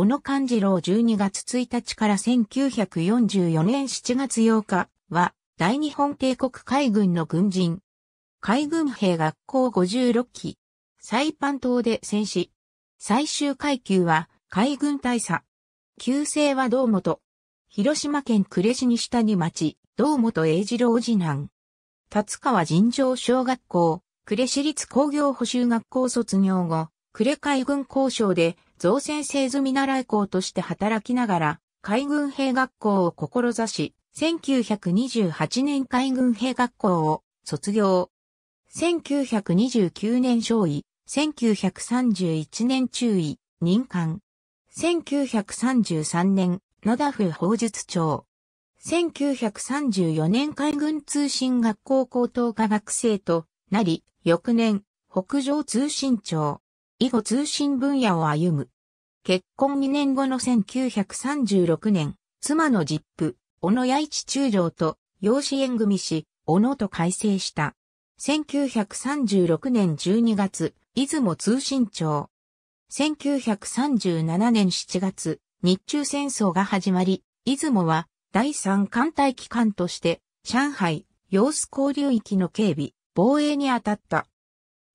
小野勘次郎12月1日から1944年7月8日は、大日本帝国海軍の軍人。海軍兵学校56期。サイパン島で戦死。最終階級は、海軍大佐。旧姓は堂本。広島県呉市西谷町、堂本英二郎次男。立川尋常小学校、呉市立工業補修学校卒業後、呉海軍交渉で造船製図見習い校として働きながら、海軍兵学校を志し、1928年海軍兵学校を卒業。1929年少尉、1931年中尉、任官。1933年、野田府法術長。1934年海軍通信学校高等科学生となり、翌年、北上通信長。以後通信分野を歩む。結婚2年後の1936年、妻の実父、小野八一中将と養子縁組し、小野と改正した。1936年12月、出雲通信庁。1937年7月、日中戦争が始まり、出雲は第三艦隊機関として、上海、様子交流域の警備、防衛に当たった。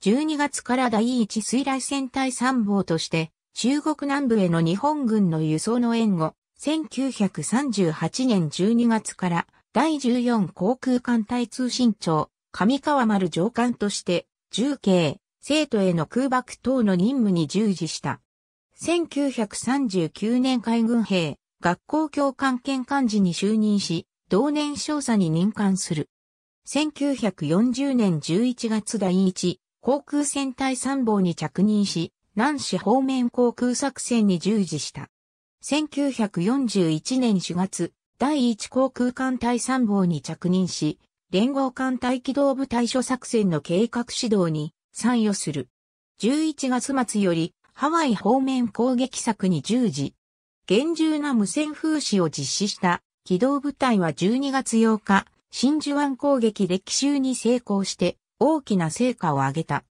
12月から第一水雷戦隊参謀として、中国南部への日本軍の輸送の援護、1938年12月から第14航空艦隊通信庁、上川丸上官として、重慶、生徒への空爆等の任務に従事した。1939年海軍兵、学校教官兼幹事に就任し、同年少佐に任官する。1940年11月第一航空戦隊参謀に着任し、南市方面航空作戦に従事した。1941年4月、第1航空艦隊参謀に着任し、連合艦隊機動部隊所作戦の計画指導に参与する。11月末よりハワイ方面攻撃策に従事。厳重な無線風刺を実施した機動部隊は12月8日、真珠湾攻撃で奇襲に成功して大きな成果を上げた。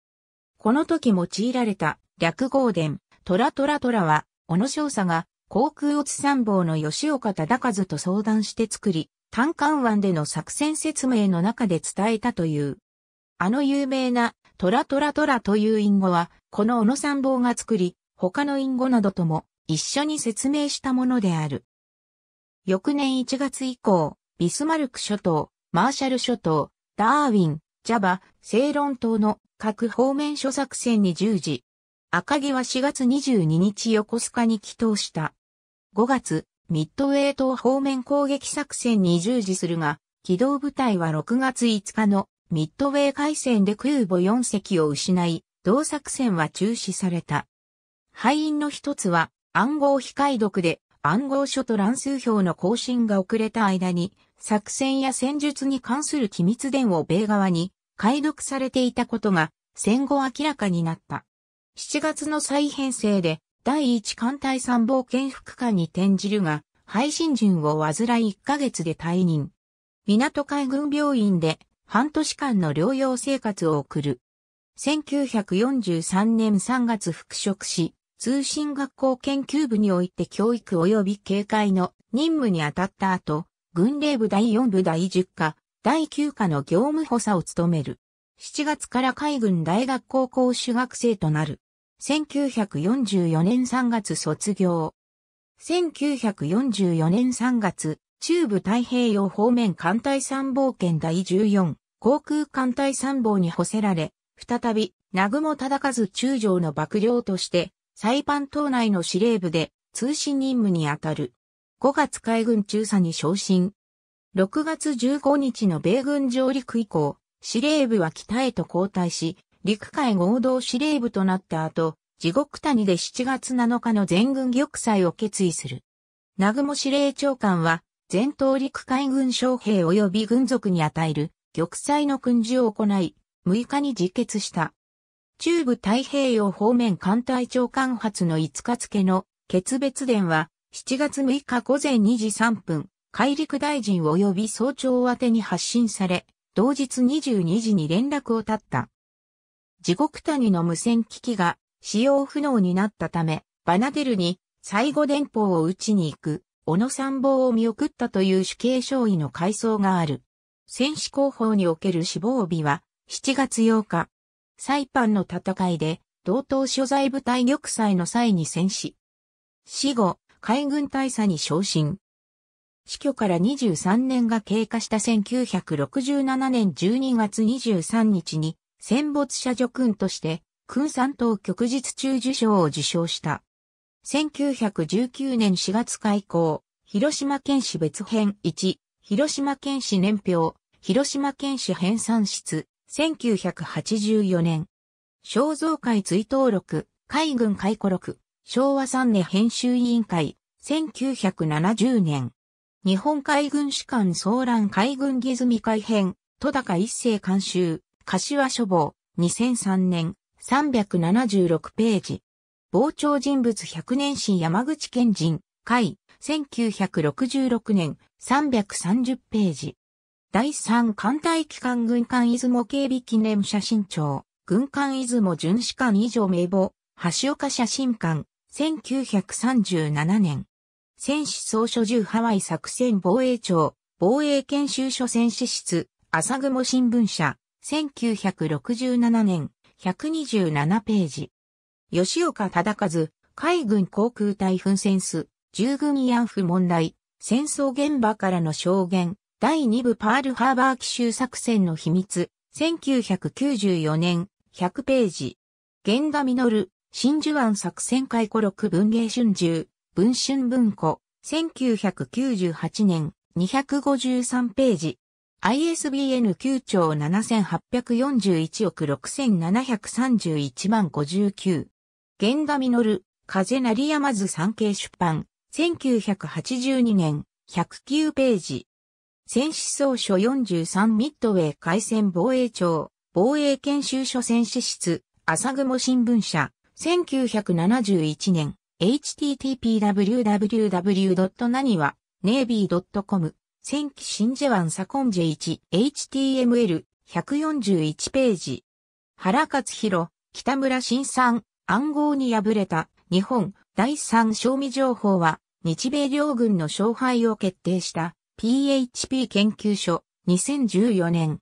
この時用いられた略号伝、トラトラトラは、小野少佐が航空落参謀の吉岡忠和と相談して作り、単管湾での作戦説明の中で伝えたという。あの有名なトラトラトラという隠語は、この小野参謀が作り、他の隠語などとも一緒に説明したものである。翌年1月以降、ビスマルク諸島、マーシャル諸島、ダーウィン、ジャバ、正論島の各方面諸作戦に従事。赤城は4月22日横須賀に帰島した。5月、ミッドウェー島方面攻撃作戦に従事するが、機動部隊は6月5日のミッドウェー海戦で空母4隻を失い、同作戦は中止された。敗因の一つは暗号非解読で暗号書と乱数表の更新が遅れた間に作戦や戦術に関する機密伝を米側に解読されていたことが戦後明らかになった。7月の再編成で第一艦隊参謀兼副官に転じるが、配信順を患い1ヶ月で退任。港海軍病院で半年間の療養生活を送る。1943年3月復職し、通信学校研究部において教育及び警戒の任務に当たった後、軍令部第4部第10課、第9課の業務補佐を務める。7月から海軍大学高校主学生となる。1944年3月卒業。1944年3月、中部太平洋方面艦隊参謀圏第14、航空艦隊参謀に補せられ、再び、南雲忠和中将の幕僚として、サイパン島内の司令部で通信任務にあたる。5月海軍中佐に昇進。6月15日の米軍上陸以降、司令部は北へと交代し、陸海合同司令部となった後、地獄谷で7月7日の全軍玉砕を決意する。南雲司令長官は、全島陸海軍将兵及び軍属に与える玉砕の訓示を行い、6日に自決した。中部太平洋方面艦隊長官発の5日付の決別伝は、7月6日午前2時3分、海陸大臣及び早朝宛に発信され、同日22時に連絡を絶った。地獄谷の無線機器が使用不能になったため、バナデルに最後電報を打ちに行く、小野参謀を見送ったという主刑勝尉の回想がある。戦死広報における死亡日は7月8日。サイパンの戦いで、同等所在部隊玉砕の際に戦死。死後、海軍大佐に昇進。死去から23年が経過した1967年12月23日に戦没者助君として、君三等旭日中受賞を受賞した。1919年4月開校、広島県史別編1、広島県史年表、広島県史編算室、1984年。肖像会追悼録、海軍回顧録、昭和3年編集委員会、1970年。日本海軍士官騒乱海軍義務改編、戸高一世監修、柏書房、2003年、376ページ。傍聴人物100年史山口県人、会、1966年、330ページ。第3艦隊機関軍艦出雲警備記念写真帳、軍艦出雲巡視艦以上名簿、橋岡写真館、1937年、戦士総書住ハワイ作戦防衛庁、防衛研修所戦士室、朝雲新聞社、1967年、127ページ。吉岡忠和、海軍航空隊奮戦数、従軍慰安婦問題、戦争現場からの証言、第2部パールハーバー奇襲作戦の秘密、1994年、100ページ。源田実、真珠湾作戦回顧録文芸春秋、文春文庫、1998年、253ページ。ISBN 9兆7841億6731万59。源田実、風成山図産経出版、1982年、109ページ。戦士総書43ミッドウェイ海戦防衛庁、防衛研修所戦士室、朝雲新聞社。1971年、httpwww.naniwa.navy.com 戦記新ジェワンサコンジェ 1HTML141 ページ原勝弘、北村新さん、暗号に敗れた日本第3賞味情報は日米両軍の勝敗を決定した PHP 研究所2014年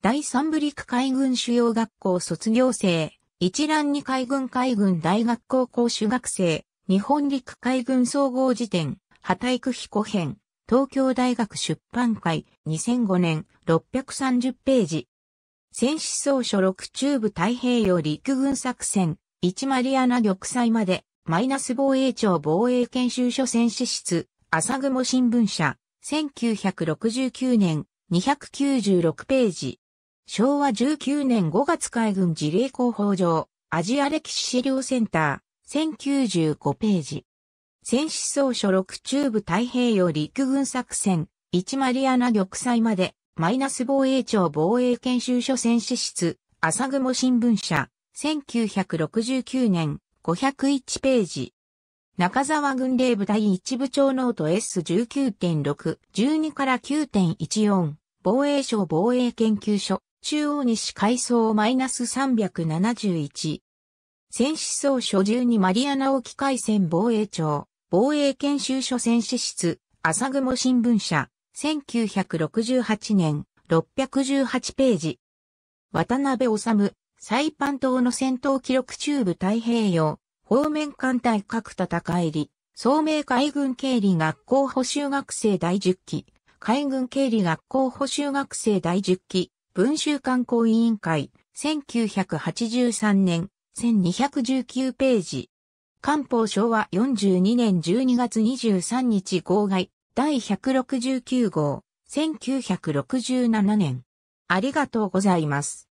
第3ブリック海軍主要学校卒業生一覧に海軍海軍大学高校修学生、日本陸海軍総合辞典、区育彦編、東京大学出版会、2005年、630ページ。戦死総書6中部太平洋陸軍作戦、1マリアナ玉砕まで、マイナス防衛庁防衛研修所戦死室、朝雲新聞社、1969年、296ページ。昭和19年5月海軍事例広報上、アジア歴史資料センター、1095ページ。戦死総書6中部太平洋陸軍作戦、1マリアナ玉砕まで、マイナス防衛庁防衛研修所戦士室、朝雲新聞社、1969年、501ページ。中沢軍令部第1部長ノート S19.6、12から9.14、防衛省防衛研究所、中央西階層マイナス371。戦死層所中にマリアナ沖海戦防衛庁、防衛研修所戦士室、朝雲新聞社、1968年、618ページ。渡辺治、サイパン島の戦闘記録中部太平洋、方面艦隊各戦いり、聡明海軍経理学校補修学生第10期、海軍経理学校補修学生第10期、文集観光委員会、1983年、1219ページ。官報昭和42年12月23日号外、第169号、1967年。ありがとうございます。